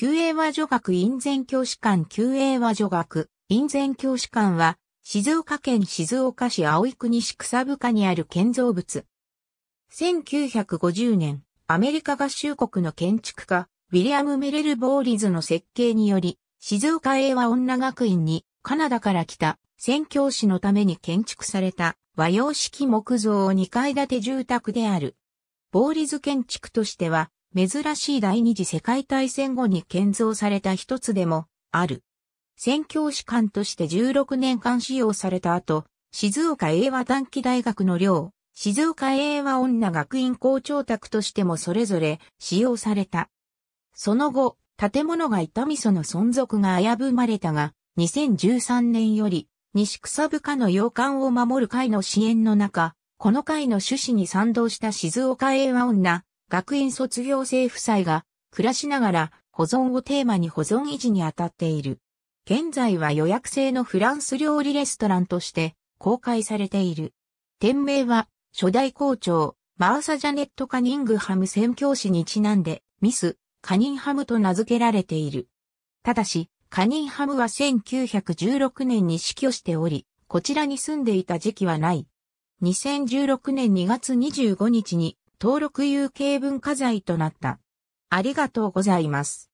旧英和女学院前教師館旧英和女学院前教師館は、静岡県静岡市葵国市草深にある建造物。1950年、アメリカ合衆国の建築家、ウィリアム・メレル・ボーリズの設計により、静岡英和女学院にカナダから来た宣教師のために建築された和洋式木造2階建て住宅である。ボーリズ建築としては珍しい第二次世界大戦後に建造された一つでもある。宣教師官として16年間使用された後、静岡英和短期大学の寮、静岡英和女学院校長宅としてもそれぞれ使用された。その後、建物が痛みその存続が危ぶまれたが、2013年より、西草部下の洋館を守る会の支援の中、この会の趣旨に賛同した静岡英和女、学院卒業生夫妻が暮らしながら保存をテーマに保存維持に当たっている。現在は予約制のフランス料理レストランとして公開されている。店名は初代校長マーサ・ジャネット・カニングハム宣教師にちなんでミス・カニンハムと名付けられている。ただし、カニンハムは1916年に死去しており、こちらに住んでいた時期はない。2016年2月25日に登録有形文化財となった。ありがとうございます。